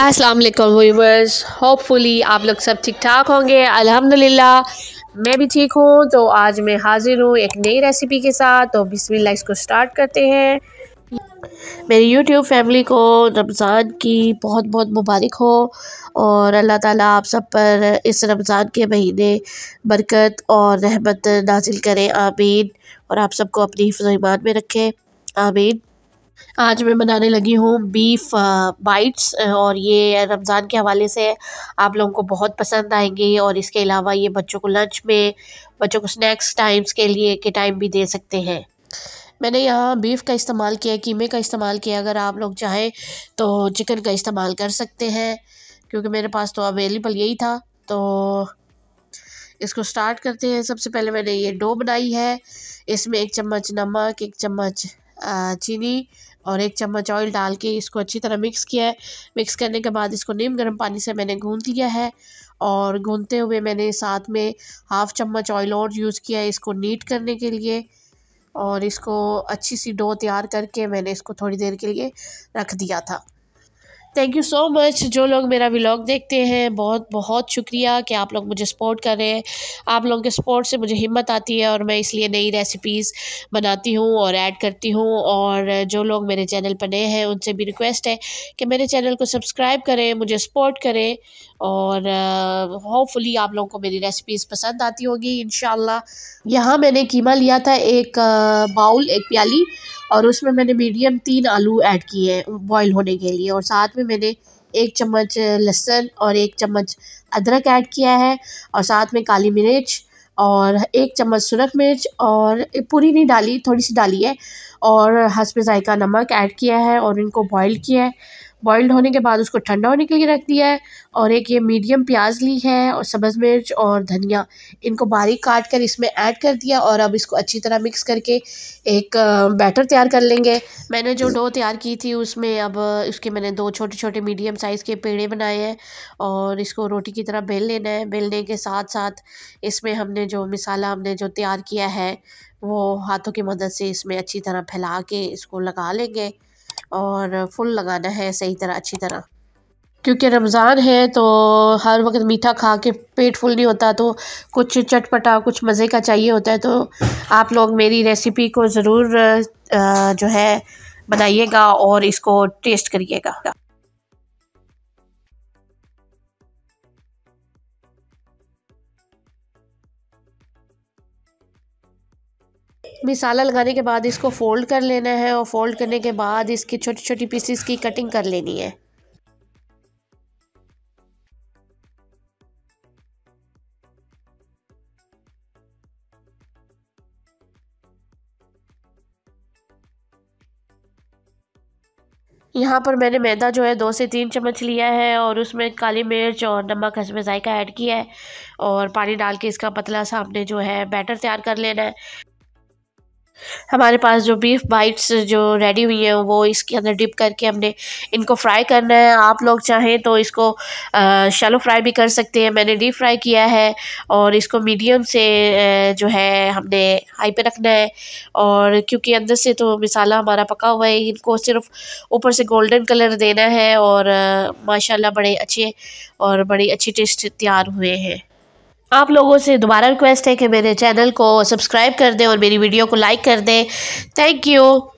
अस्सलाम वालेकुम viewers hopefully आप लोग सब ठीक ठाक होंगे अल्हम्दुलिल्लाह मैं भी ठीक हूँ तो आज मैं हाज़िर हूँ एक नई रेसिपी के साथ तो बिस्मिल्लाह इसको स्टार्ट करते हैं मेरी YouTube फैमिली को रमज़ान की बहुत बहुत मुबारक हो और अल्लाह ताला आप सब पर इस रमज़ान के महीने बरकत और रहमत नाजिल करें आमीन और आप सबको अपनी हिफ्ज़ ईमान में रखें आमीन आज मैं बनाने लगी हूँ बीफ बाइट्स और ये रमज़ान के हवाले से आप लोगों को बहुत पसंद आएंगे और इसके अलावा ये बच्चों को लंच में बच्चों को स्नैक्स टाइम्स के लिए के टाइम भी दे सकते हैं मैंने यहाँ बीफ का इस्तेमाल किया कीमे का इस्तेमाल किया अगर आप लोग चाहें तो चिकन का इस्तेमाल कर सकते हैं क्योंकि मेरे पास तो अवेलेबल यही था तो इसको स्टार्ट करते हैं सबसे पहले मैंने ये डो बनाई है इसमें एक चम्मच नमक एक चम्मच चीनी और एक चम्मच ऑयल डाल के इसको अच्छी तरह मिक्स किया है मिक्स करने के बाद इसको नीम गर्म पानी से मैंने गूंद लिया है और गूंदते हुए मैंने साथ में हाफ़ चम्मच ऑयल और यूज़ किया है इसको नीट करने के लिए और इसको अच्छी सी डो तैयार करके मैंने इसको थोड़ी देर के लिए रख दिया था थैंक यू सो मच जो लोग मेरा व्लॉग देखते हैं बहुत बहुत शुक्रिया कि आप लोग मुझे सपोर्ट कर रहे हैं आप लोगों के सपोर्ट से मुझे हिम्मत आती है और मैं इसलिए नई रेसिपीज़ बनाती हूँ और ऐड करती हूँ और जो लोग मेरे चैनल पर नए हैं उनसे भी रिक्वेस्ट है कि मेरे चैनल को सब्सक्राइब करें मुझे सपोर्ट करें और होपफुली uh, आप लोगों को मेरी रेसिपीज़ पसंद आती होगी इन यहाँ मैंने कीमा लिया था एक uh, बाउल एक प्याली और उसमें मैंने मीडियम तीन आलू ऐड किए हैं बॉईल होने के लिए और साथ में मैंने एक चम्मच लहसुन और एक चम्मच अदरक ऐड किया है और साथ में काली मिर्च और एक चम्मच सुरख मिर्च और पूरी नहीं डाली थोड़ी सी डाली है और हंस पे जायका नमक ऐड किया है और इनको बॉईल किया है बॉइल्ड होने के बाद उसको ठंडा होने के लिए रख दिया है और एक ये मीडियम प्याज ली है और सब्ज़ मिर्च और धनिया इनको बारीक काट कर इसमें ऐड कर दिया और अब इसको अच्छी तरह मिक्स करके एक बैटर तैयार कर लेंगे मैंने जो डो तैयार की थी उसमें अब उसके मैंने दो छोटे छोटे मीडियम साइज़ के पेड़े बनाए हैं और इसको रोटी की तरह बेल लेना है बेलने के साथ साथ इसमें हमने जो मिसाला हमने जो तैयार किया है वो हाथों की मदद से इसमें अच्छी तरह फैला के इसको लगा लेंगे और फुल लगाना है सही तरह अच्छी तरह क्योंकि रमज़ान है तो हर वक्त मीठा खा के पेट फुल नहीं होता तो कुछ चटपटा कुछ मज़े का चाहिए होता है तो आप लोग मेरी रेसिपी को ज़रूर जो है बनाइएगा और इसको टेस्ट करिएगा मिसाला लगाने के बाद इसको फ़ोल्ड कर लेना है और फोल्ड करने के बाद इसकी छोटी छोटी पीसीस की कटिंग कर लेनी है यहाँ पर मैंने मैदा जो है दो से तीन चम्मच लिया है और उसमें काली मिर्च और नमक हसब ज़ायका ऐड किया है और पानी डाल के इसका पतला सा हमने जो है बैटर तैयार कर लेना है हमारे पास जो बीफ बाइट्स जो रेडी हुई हैं वो इसके अंदर डिप करके हमने इनको फ्राई करना है आप लोग चाहें तो इसको शैलो फ्राई भी कर सकते हैं मैंने डीप फ्राई किया है और इसको मीडियम से जो है हमने हाई पे रखना है और क्योंकि अंदर से तो मिसाला हमारा पका हुआ है इनको सिर्फ ऊपर से गोल्डन कलर देना है और माशाल्लाह बड़े अच्छे और बड़ी अच्छी टेस्ट तैयार हुए हैं आप लोगों से दोबारा रिक्वेस्ट है कि मेरे चैनल को सब्सक्राइब कर दें और मेरी वीडियो को लाइक कर दें थैंक यू